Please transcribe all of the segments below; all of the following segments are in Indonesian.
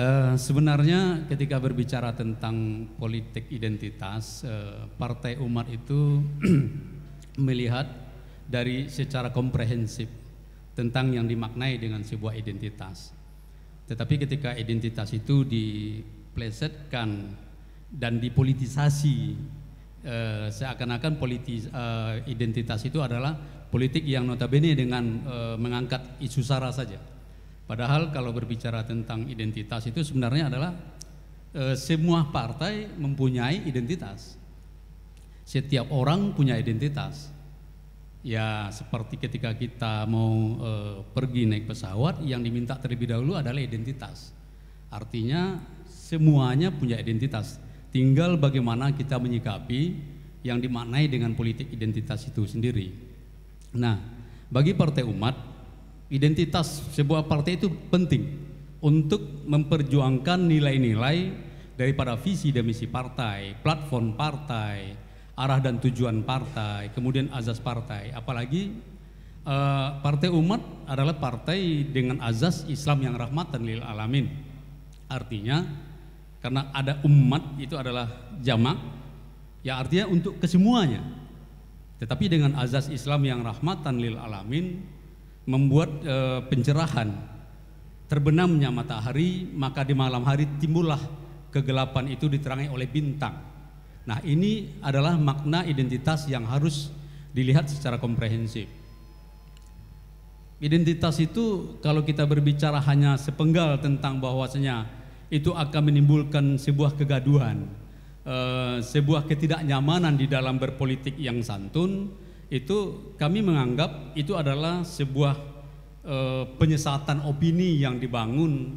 Uh, sebenarnya ketika berbicara tentang politik identitas, uh, Partai Umat itu melihat dari secara komprehensif tentang yang dimaknai dengan sebuah identitas. Tetapi ketika identitas itu diplesetkan dan dipolitisasi, uh, seakan-akan politis, uh, identitas itu adalah politik yang notabene dengan uh, mengangkat isu sara saja Padahal kalau berbicara tentang identitas itu sebenarnya adalah e, semua partai mempunyai identitas. Setiap orang punya identitas. Ya seperti ketika kita mau e, pergi naik pesawat yang diminta terlebih dahulu adalah identitas. Artinya semuanya punya identitas. Tinggal bagaimana kita menyikapi yang dimaknai dengan politik identitas itu sendiri. Nah, bagi partai umat identitas sebuah partai itu penting untuk memperjuangkan nilai-nilai daripada visi dan misi partai, platform partai, arah dan tujuan partai, kemudian azas partai. Apalagi uh, partai umat adalah partai dengan azas Islam yang rahmatan lil alamin. Artinya karena ada umat itu adalah jamak, ya artinya untuk kesemuanya. Tetapi dengan azas Islam yang rahmatan lil alamin, membuat e, pencerahan terbenamnya matahari, maka di malam hari timbullah kegelapan itu diterangi oleh bintang. Nah, ini adalah makna identitas yang harus dilihat secara komprehensif. Identitas itu kalau kita berbicara hanya sepenggal tentang bahwasanya itu akan menimbulkan sebuah kegaduhan, e, sebuah ketidaknyamanan di dalam berpolitik yang santun, itu kami menganggap itu adalah sebuah e, penyesatan opini yang dibangun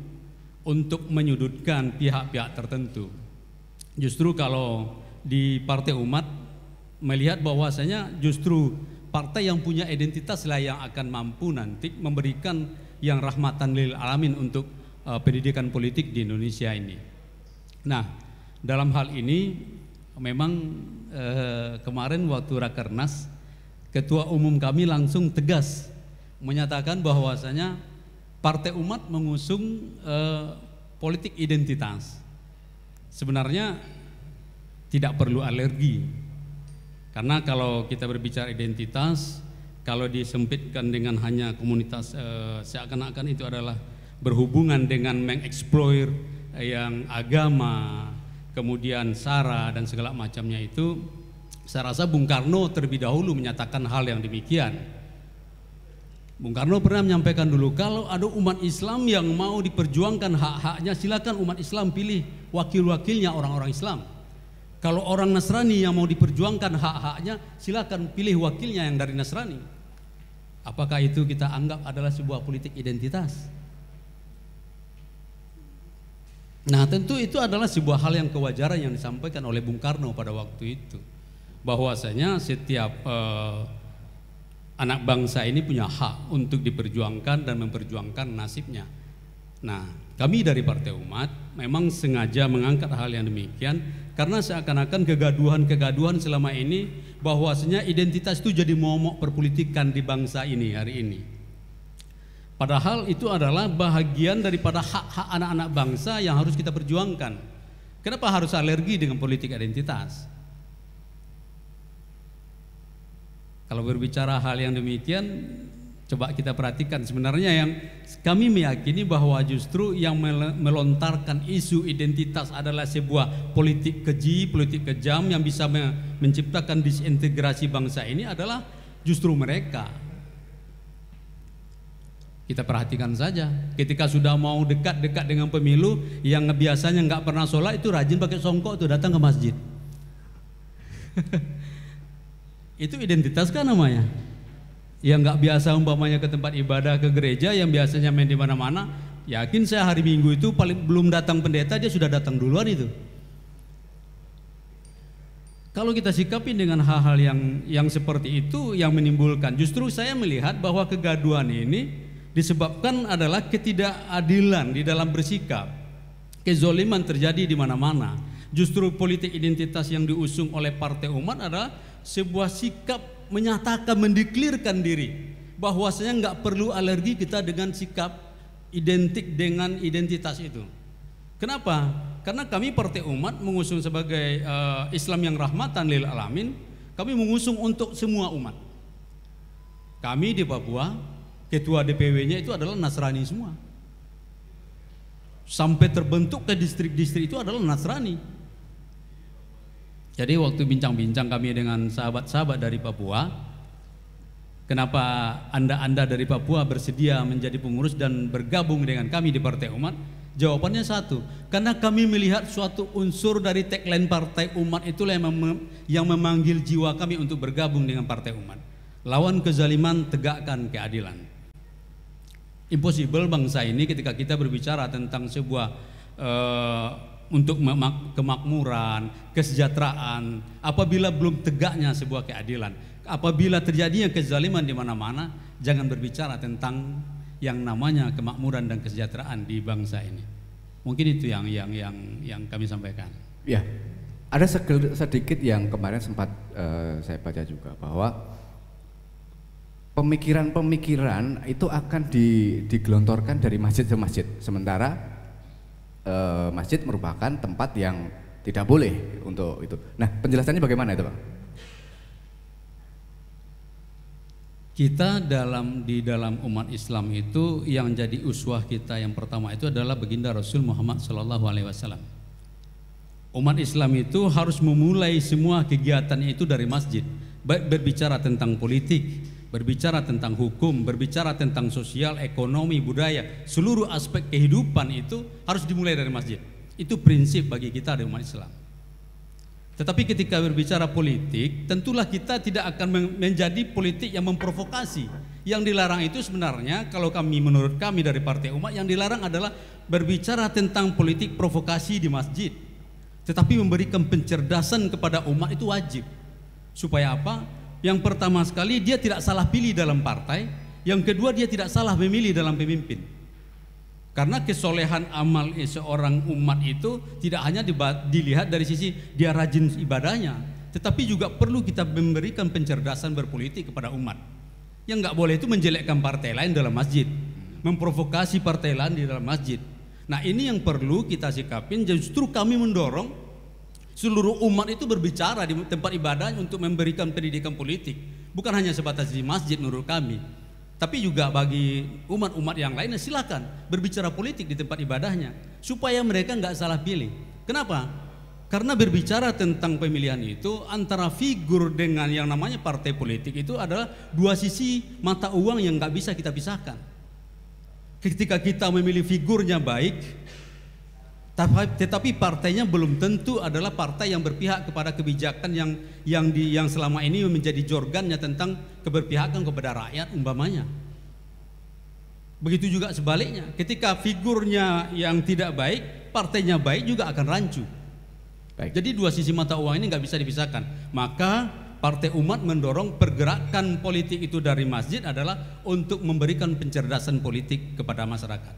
untuk menyudutkan pihak-pihak tertentu. Justru kalau di partai umat melihat bahwasanya justru partai yang punya identitas lah yang akan mampu nanti memberikan yang rahmatan lil alamin untuk e, pendidikan politik di Indonesia ini. Nah, dalam hal ini memang e, kemarin waktu Rakernas ketua umum kami langsung tegas menyatakan bahwasanya partai umat mengusung eh, politik identitas. Sebenarnya tidak perlu alergi. Karena kalau kita berbicara identitas, kalau disempitkan dengan hanya komunitas eh, seakan-akan itu adalah berhubungan dengan mengeksploir eh, yang agama, kemudian sara dan segala macamnya itu saya rasa Bung Karno terlebih dahulu menyatakan hal yang demikian. Bung Karno pernah menyampaikan dulu, kalau ada umat Islam yang mau diperjuangkan hak-haknya, silakan umat Islam pilih wakil-wakilnya orang-orang Islam. Kalau orang Nasrani yang mau diperjuangkan hak-haknya, silakan pilih wakilnya yang dari Nasrani. Apakah itu kita anggap adalah sebuah politik identitas? Nah, tentu itu adalah sebuah hal yang kewajaran yang disampaikan oleh Bung Karno pada waktu itu bahwasanya setiap uh, anak bangsa ini punya hak untuk diperjuangkan dan memperjuangkan nasibnya. Nah, kami dari Partai Umat memang sengaja mengangkat hal yang demikian karena seakan-akan kegaduhan-kegaduhan selama ini bahwasanya identitas itu jadi momok perpolitikan di bangsa ini hari ini. Padahal itu adalah bahagian daripada hak-hak anak-anak bangsa yang harus kita perjuangkan. Kenapa harus alergi dengan politik identitas? Kalau berbicara hal yang demikian, coba kita perhatikan sebenarnya yang kami meyakini bahwa justru yang melontarkan isu identitas adalah sebuah politik keji, politik kejam yang bisa menciptakan disintegrasi bangsa ini adalah justru mereka. Kita perhatikan saja, ketika sudah mau dekat-dekat dengan pemilu, yang biasanya nggak pernah sholat itu rajin pakai songkok itu datang ke masjid. Itu identitas kan namanya. yang nggak biasa umpamanya ke tempat ibadah ke gereja yang biasanya main di mana-mana. Yakin saya hari Minggu itu paling belum datang pendeta dia sudah datang duluan itu. Kalau kita sikapi dengan hal-hal yang yang seperti itu yang menimbulkan justru saya melihat bahwa kegaduhan ini disebabkan adalah ketidakadilan di dalam bersikap. Kezoliman terjadi di mana-mana. Justru politik identitas yang diusung oleh partai umat adalah sebuah sikap menyatakan mendeklirkan diri bahwasanya nggak perlu alergi kita dengan sikap identik dengan identitas itu. Kenapa? Karena kami partai umat mengusung sebagai uh, Islam yang rahmatan lil alamin, kami mengusung untuk semua umat. Kami di Papua, ketua DPW-nya itu adalah Nasrani semua. Sampai terbentuk ke distrik-distrik itu adalah Nasrani. Jadi waktu bincang-bincang kami dengan sahabat-sahabat dari Papua, kenapa Anda-anda dari Papua bersedia menjadi pengurus dan bergabung dengan kami di Partai Umat? Jawabannya satu, karena kami melihat suatu unsur dari tagline Partai Umat itulah yang, mem yang memanggil jiwa kami untuk bergabung dengan Partai Umat. Lawan kezaliman, tegakkan keadilan. Impossible bangsa ini ketika kita berbicara tentang sebuah uh, untuk kemakmuran, kesejahteraan, apabila belum tegaknya sebuah keadilan, apabila terjadinya kezaliman di mana-mana, jangan berbicara tentang yang namanya kemakmuran dan kesejahteraan di bangsa ini. Mungkin itu yang yang yang yang kami sampaikan. Ya, ada sedikit yang kemarin sempat uh, saya baca juga bahwa pemikiran-pemikiran itu akan digelontorkan dari masjid ke masjid, sementara e, masjid merupakan tempat yang tidak boleh untuk itu. Nah, penjelasannya bagaimana itu, Bang? Kita dalam di dalam umat Islam itu yang jadi uswah kita yang pertama itu adalah baginda Rasul Muhammad Shallallahu Alaihi Wasallam. Umat Islam itu harus memulai semua kegiatan itu dari masjid, baik berbicara tentang politik, berbicara tentang hukum, berbicara tentang sosial, ekonomi, budaya, seluruh aspek kehidupan itu harus dimulai dari masjid. Itu prinsip bagi kita dari umat Islam. Tetapi ketika berbicara politik, tentulah kita tidak akan menjadi politik yang memprovokasi. Yang dilarang itu sebenarnya kalau kami menurut kami dari Partai Umat yang dilarang adalah berbicara tentang politik provokasi di masjid. Tetapi memberikan pencerdasan kepada umat itu wajib. Supaya apa? Yang pertama sekali dia tidak salah pilih dalam partai, yang kedua dia tidak salah memilih dalam pemimpin. Karena kesolehan amal seorang umat itu tidak hanya dilihat dari sisi dia rajin ibadahnya, tetapi juga perlu kita memberikan pencerdasan berpolitik kepada umat. Yang nggak boleh itu menjelekkan partai lain dalam masjid, memprovokasi partai lain di dalam masjid. Nah ini yang perlu kita sikapin, justru kami mendorong Seluruh umat itu berbicara di tempat ibadahnya untuk memberikan pendidikan politik. Bukan hanya sebatas di masjid menurut kami. Tapi juga bagi umat-umat yang lainnya silakan berbicara politik di tempat ibadahnya. Supaya mereka nggak salah pilih. Kenapa? Karena berbicara tentang pemilihan itu antara figur dengan yang namanya partai politik itu adalah dua sisi mata uang yang nggak bisa kita pisahkan. Ketika kita memilih figurnya baik, tetapi partainya belum tentu adalah partai yang berpihak kepada kebijakan yang yang di yang selama ini menjadi jorgannya tentang keberpihakan kepada rakyat umpamanya. Begitu juga sebaliknya, ketika figurnya yang tidak baik, partainya baik juga akan rancu. Baik. Jadi dua sisi mata uang ini nggak bisa dipisahkan. Maka partai umat mendorong pergerakan politik itu dari masjid adalah untuk memberikan pencerdasan politik kepada masyarakat.